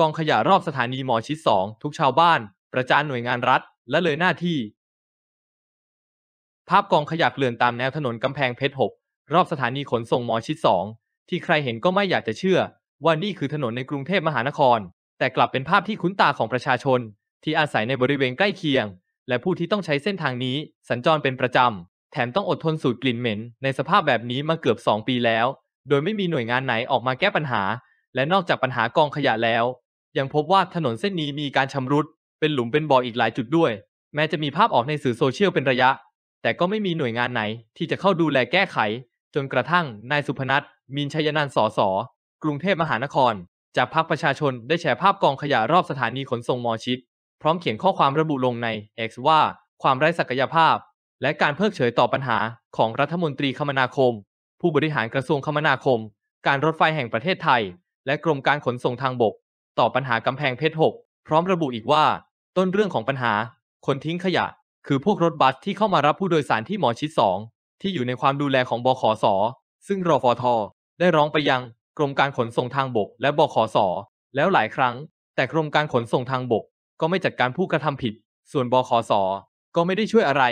กองขยะรอบสถานีหมอชิดสองทุกชาวบ้าน ประจานหน่วยงานรัฐและเลยหน้าที่ ภาพกองขยะเกลื่อนตามแนวถนนกำแพงเพชรหกรอบสถานีขนส่งหมอชิดสองที่ใครเห็นก็ไม่อยากจะเชื่อว่านี่คือถนนในกรุงเทพมหานคร แต่กลับเป็นภาพที่คุ้นตาของประชาชน ที่อาศัยในบริเวณใกล้เคียง และผู้ที่ต้องใช้เส้นทางนี้ สัญจรเป็นประจำแถมต้องอดทนสูดกลิ่นเหม็นในสภาพแบบนี้มาเกือบ2ปีแล้ว โดยไม่มีหน่วยงานไหนออกมาแก้ปัญหา และนอกจากปัญหากองขยะแล้วยังพบว่าถนนเส้นนี้มีการชำรุด เป็นหลุมเป็นบ่ออีกหลายจุดด้วย แม้จะมีภาพออกในสื่อโซเชียลเป็นระยะ แต่ก็ไม่มีหน่วยงานไหนที่จะเข้าดูแลแก้ไข จนกระทั่งนายสุพนัทมีนชัยนันท์สสกรุงเทพมหานคร จากพรรคประชาชนได้แชร์ภาพกองขยะรอบสถานีขนส่งมอชิดพร้อมเขียนข้อความระบุลงใน X ว่าความไร้ศักยภาพและการเพิกเฉยต่อปัญหาของรัฐมนตรีคมนาคม ผู้บริหารกระทรวงคมนาคม การรถไฟแห่งประเทศไทย และกรมการขนส่งทางบกต่อปัญหากำแพงเพชรหกพร้อมระบุอีกว่า ต้นเรื่องของปัญหา คนทิ้งขยะ คือพวกรถบัสที่เข้ามารับผู้โดยสารที่หมอชิดสองที่อยู่ในความดูแลของบขส ซึ่งรอฟอทอได้ร้องไปยัง กรมการขนส่งทางบกและบขส แล้วหลายครั้งแต่กรมการขนส่งทางบก ก็ไม่จัดการผู้กระทำผิด ส่วนบขส ก็ไม่ได้ช่วยอะไร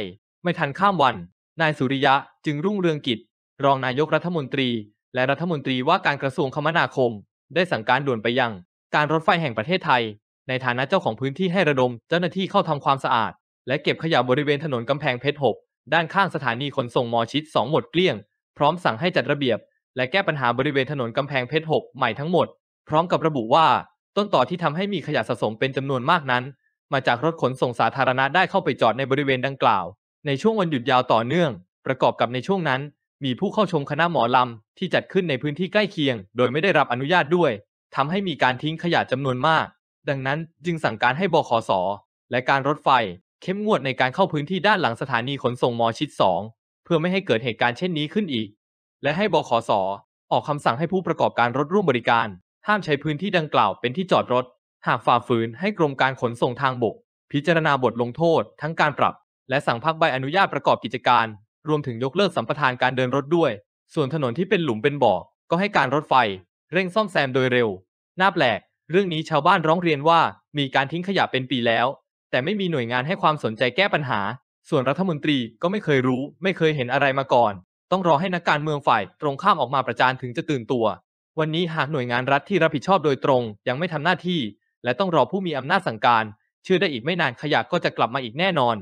ไม่ทันข้ามวัน นายสุริยะจึงรุ่งเรืองกิจ รองนายกรัฐมนตรี และรัฐมนตรีว่าการกระทรวงคมนาคม ได้สั่งการด่วนไปยังการรถไฟแห่งประเทศไทย ในฐานะเจ้าของพื้นที่ให้ระดม เจ้าหน้าที่เข้าทำความสะอาด และเก็บขยะบริเวณถนนกำแพงเพชร 6 ด้านข้างสถานีขนส่งมอชิด 2 หมดเกลี้ยง พร้อมสั่งให้จัดระเบียบ และแก้ปัญหาบริเวณถนนกำแพงเพชร 6 ใหม่ทั้งหมด พร้อมกับระบุว่า ต้นต่อที่ทำให้มีขยะสะสมเป็นจำนวนมากนั้น มาจากรถขนส่งสาธารณะได้เข้าไปจอดในบริเวณดังกล่าว ในช่วงวันหยุดยาวต่อเนื่อง ประกอบกับในช่วงนั้น มีผู้เข้าชมคณะหมอลำที่จัดขึ้นในพื้นที่ใกล้เคียง โดยไม่ได้รับอนุญาตด้วยทำให้มีการทิ้งขยะจำนวนมาก ดังนั้นจึงสั่งการให้บขส และการรถไฟ เข้มงวดในการเข้าพื้นที่ด้านหลังสถานีขนส่งมอชิด 2 เพื่อไม่ให้เกิดเหตุการณ์เช่นนี้ขึ้นอีก และให้บขส ออกคำสั่งให้ผู้ประกอบการรถร่วมบริการ ห้ามใช้พื้นที่ดังกล่าวเป็นที่จอดรถ หากฝ่าฝืนให้กรมการขนส่งทางบก พิจารณาบทลงโทษ ทั้งการปรับ และสั่งพักใบอนุญาตประกอบกิจการ รวมถึงยกเลิกสัมปทานการเดินรถด้วย ส่วนถนนที่เป็นหลุมเป็นบ่อก็ให้การรถไฟเร่งซ่อมแซมโดยเร็ว น่าแปลก เรื่องนี้ชาวบ้านร้องเรียนว่า มีการทิ้งขยะเป็นปีแล้ว แต่ไม่มีหน่วยงานให้ความสนใจแก้ปัญหา ส่วนรัฐมนตรีก็ไม่เคยรู้ ไม่เคยเห็นอะไรมาก่อน ต้องรอให้นักการเมืองฝ่ายตรงข้ามออกมาประจานถึงจะตื่นตัว วันนี้หากหน่วยงานรัฐที่รับผิดชอบโดยตรงยังไม่ทำหน้าที่ และต้องรอผู้มีอำนาจสั่งการ เชื่อได้อีกไม่นานขยะก็จะกลับมาอีกแน่นอน